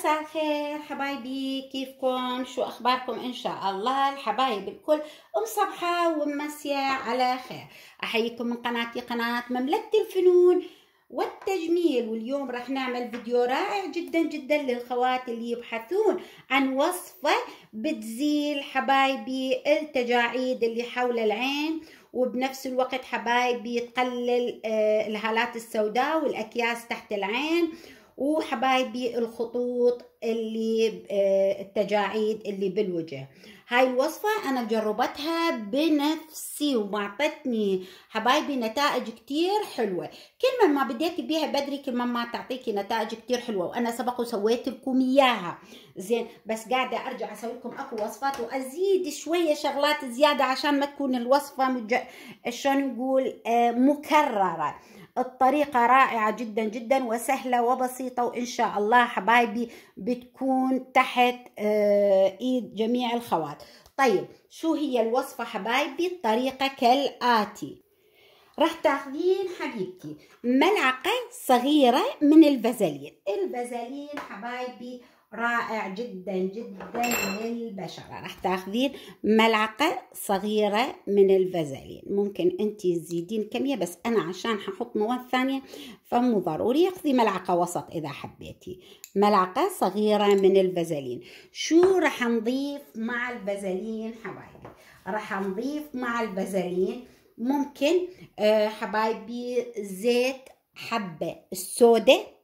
مساء الخير حبايبي كيفكم شو اخباركم ان شاء الله الحبايب الكل صبحة ومسية على خير احييكم من قناتي قناة مملكة الفنون والتجميل واليوم راح نعمل فيديو رائع جدا جدا للخوات اللي يبحثون عن وصفة بتزيل حبايبي التجاعيد اللي حول العين وبنفس الوقت حبايبي تقلل آه، الهالات السوداء والاكياس تحت العين وحبايبي الخطوط اللي آه، التجاعيد اللي بالوجه هاي الوصفة أنا جربتها بنفسي ومعطتني حبايبي نتائج كتير حلوة كل ما بديت بديتي بيها بدري كل ما تعطيكي نتائج كتير حلوة وأنا سبق وسويت لكم إياها زين بس قاعدة أرجع أسوي لكم أكو وصفات وأزيد شوية شغلات زيادة عشان ما تكون الوصفة مج... شلون نقول آه مكررة الطريقة رائعة جدا جدا وسهلة وبسيطة وإن شاء الله حبايبي بتكون تحت آه، إيد جميع الخوات طيب شو هي الوصفة حبايبي الطريقة كالآتي راح تاخذين حبيبتي ملعقة صغيرة من البازلين البازلين حبايبي رائع جدا جدا للبشرة راح تاخذين ملعقة صغيرة من الفازلين ممكن انت تزيدين كمية بس انا عشان ححط مواد ثانية فمو ضروري اخذي ملعقة وسط اذا حبيتي ملعقة صغيرة من الفازلين شو راح نضيف مع الفازلين حبايبي راح نضيف مع الفازلين ممكن آه، حبايبي زيت حبة السودة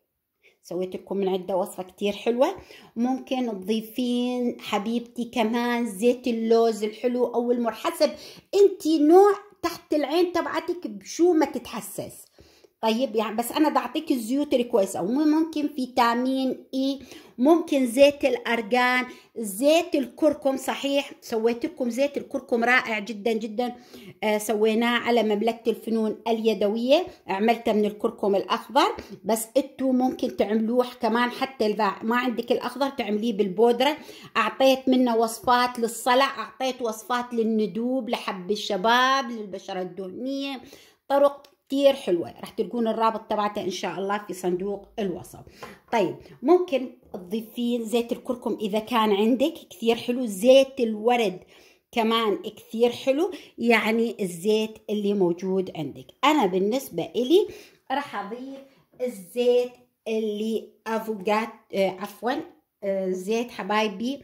سويت لكم من عده وصفه كتير حلوه ممكن تضيفين حبيبتي كمان زيت اللوز الحلو او المر حسب انت نوع تحت العين تبعتك بشو ما تتحسس طيب يعني بس انا بعطيك الزيوت الكويسه وممكن فيتامين اي ممكن زيت الارجان زيت الكركم صحيح سويت لكم زيت الكركم رائع جدا جدا آه سويناه على مملكه الفنون اليدويه عملته من الكركم الاخضر بس انتم ممكن تعملوه كمان حتى الباع ما عندك الاخضر تعمليه بالبودره اعطيت منه وصفات للصلع اعطيت وصفات للندوب لحب الشباب للبشره الدهنيه طرق كتير حلوة رح تلقون الرابط تبعتها إن شاء الله في صندوق الوصف طيب ممكن تضيفين زيت الكركم إذا كان عندك كثير حلو زيت الورد كمان كثير حلو يعني الزيت اللي موجود عندك أنا بالنسبة إلي رح أضيف الزيت اللي أفوقات آه، عفوا آه، زيت حبايبي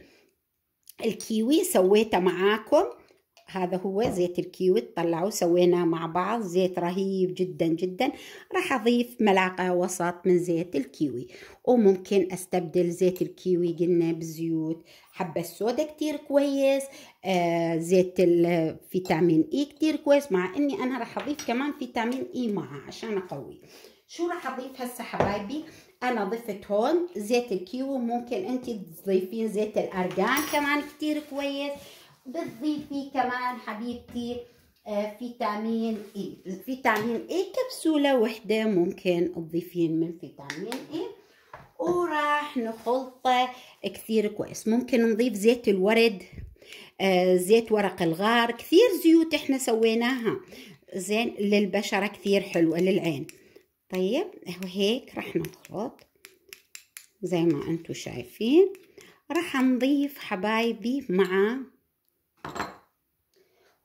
الكيوي سويته معاكم هذا هو زيت الكيوت طلعوا سويناه مع بعض زيت رهيب جدا جدا راح اضيف ملعقة وسط من زيت الكيوي وممكن استبدل زيت الكيوي قلنا بزيوت حبة السودة كتير كويس آه زيت الفيتامين اي كتير كويس مع اني انا راح اضيف كمان فيتامين اي معه عشان اقوي شو راح اضيف هسه حبايبي انا ضفت هون زيت الكيوي ممكن انت تضيفين زيت الارجان كمان كتير كويس بتضيفي كمان حبيبتي آه، فيتامين اي فيتامين اي كبسوله وحده ممكن تضيفين من فيتامين اي وراح نخلطه كثير كويس ممكن نضيف زيت الورد آه، زيت ورق الغار كثير زيوت احنا سويناها زين للبشره كثير حلوه للعين طيب وهيك راح نخلط زي ما انتم شايفين راح نضيف حبايبي مع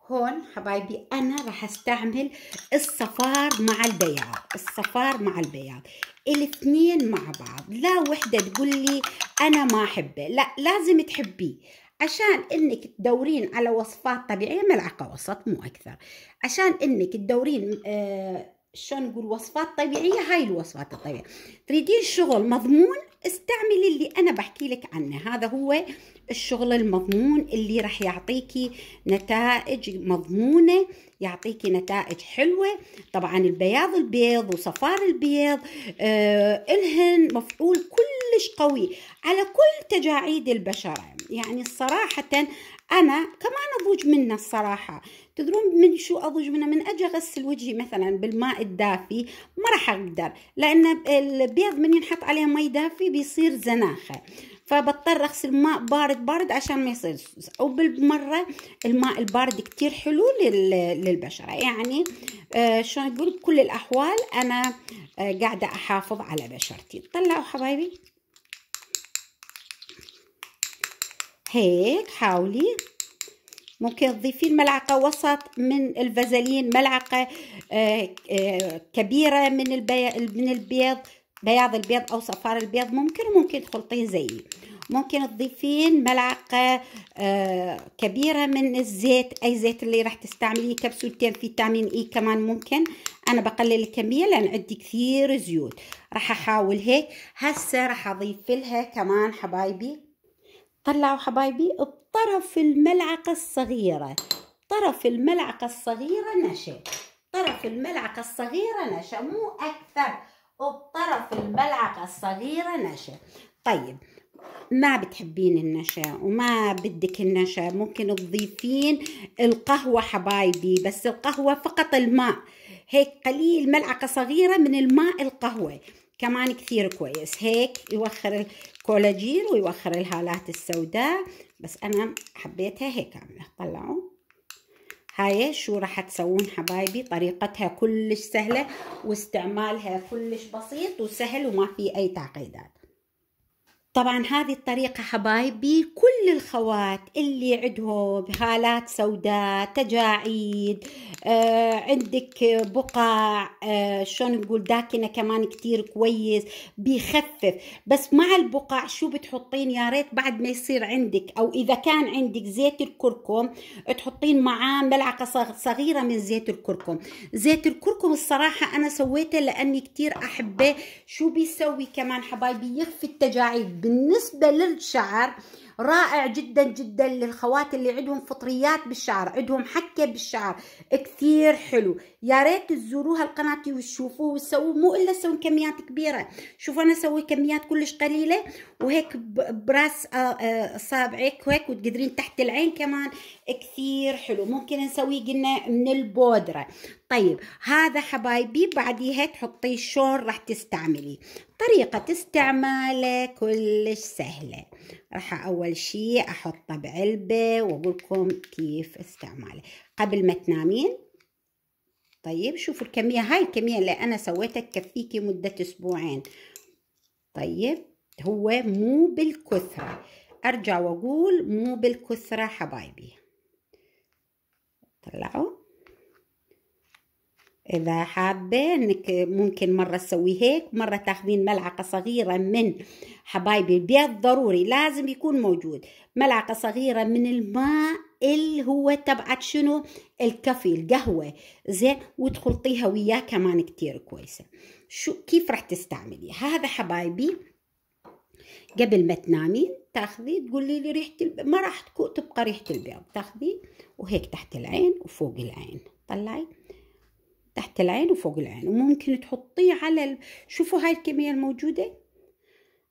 هون حبايبي انا راح استعمل الصفار مع البياض الصفار مع البياض الاثنين مع بعض لا وحده تقول لي انا ما احبه لا لازم تحبيه عشان انك تدورين على وصفات طبيعيه ملعقه وسط مو اكثر عشان انك تدورين آه شلون نقول وصفات طبيعيه هاي الوصفات الطبيعيه تريدين شغل مضمون استعملي اللي أنا بحكي لك عنه هذا هو الشغل المضمون اللي راح يعطيكي نتائج مضمونة يعطيكي نتائج حلوة طبعا البياض البيض وصفار البيض آه إلهن مفعول كلش قوي على كل تجاعيد البشرة يعني صراحة انا كمان اضوج منه الصراحه تدرون من شو اضوج منه من اجي اغسل وجهي مثلا بالماء الدافي ما راح اقدر لان البيض من ينحط عليه مي دافي بيصير زناخه فبضطر اغسل ماء بارد بارد عشان ما يصير او بالمره الماء البارد كتير حلو للبشره يعني آه، شلون يقول بكل الاحوال انا آه، قاعده احافظ على بشرتي طلعوا حبايبي هيك حاولي ممكن تضيفي ملعقة وسط من الفازلين ملعقة آه، آه، كبيرة من من البيض بياض البيض أو صفار البيض ممكن وممكن تخلطيه زيي ممكن تضيفين ملعقة آه، كبيرة من الزيت أي زيت اللي راح تستعمليه كبسولتين فيتامين إي كمان ممكن أنا بقلل الكمية لأن عندي كثير زيوت راح أحاول هيك هسه راح أضيف لها كمان حبايبي طلعوا حبايبي بطرف الملعقة الصغيرة طرف الملعقة الصغيرة نشا طرف الملعقة الصغيرة نشا مو أكثر وبطرف الملعقة الصغيرة نشا طيب ما بتحبين النشا وما بدك النشا ممكن تضيفين القهوة حبايبي بس القهوة فقط الماء هيك قليل ملعقة صغيرة من الماء القهوة كمان كثير كويس هيك يوخر الكولاجين ويوخر الهالات السوداء بس أنا حبيتها هيك عاملة طلعوا هاي شو راح تسوون حبايبي طريقتها كلش سهلة واستعمالها كلش بسيط وسهل وما في أي تعقيدات طبعا هذه الطريقة حبايبي كل الخوات اللي عندهم هالات سوداء تجاعيد آه عندك بقع آه شلون نقول داكنة كمان كتير كويس بيخفف بس مع البقع شو بتحطين يا ريت بعد ما يصير عندك أو إذا كان عندك زيت الكركم تحطين معاه ملعقة صغيرة من زيت الكركم زيت الكركم الصراحة أنا سويته لأني كتير أحبه شو بيسوي كمان حبايبي يخفي التجاعيد بالنسبة للشعر رائع جدا جدا للخوات اللي عندهم فطريات بالشعر عندهم حكه بالشعر كثير حلو يا ريت تزوروا هالقناه وتشوفوه وتسووه مو الا تسوون كميات كبيره شوف انا اسوي كميات كلش قليله وهيك براس اصابعك آه، آه، وهيك وتقدرين تحت العين كمان كثير حلو ممكن نسويه قلنا من البودره طيب هذا حبايبي بعديها تحطي شلون راح تستعمليه طريقه استعماله كلش سهله راح أول شيء أحطه بعلبة واقول لكم كيف استعماله قبل ما تنامين طيب شوفوا الكمية هاي الكمية اللي أنا سويتها تكفيكي مدة أسبوعين طيب هو مو بالكثرة أرجع وأقول مو بالكثرة حبايبي طلعوا إذا حابة إنك ممكن مرة تسوي هيك مرة تاخذين ملعقة صغيرة من حبايبي البيض ضروري لازم يكون موجود ملعقة صغيرة من الماء اللي هو تبعت شنو الكافي القهوة زين وتخلطيها وياه كمان كتير كويسة شو كيف راح تستعملي هذا حبايبي قبل ما تنامين تاخذي تقولي لي ريحة الب... ما راح تبقى ريحة البيض تاخذي وهيك تحت العين وفوق العين طلعي تحت العين وفوق العين وممكن تحطيه على ال... شوفوا هاي الكمية الموجودة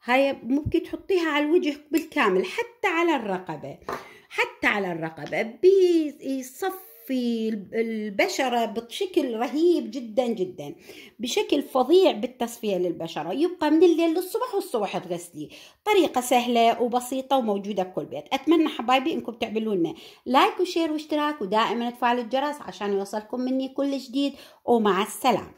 هاي ممكن تحطيها على الوجه بالكامل حتى على الرقبة حتى على الرقبة بيصفي في البشرة بشكل رهيب جدا جدا بشكل فظيع بالتصفية للبشرة يبقى من الليل للصبح والصبح تغسلي طريقة سهلة وبسيطة وموجودة بكل بيت أتمنى حبايبي إنكم تعملوا لنا لايك وشير واشتراك ودائما تفعل الجرس عشان يوصلكم مني كل جديد ومع السلامة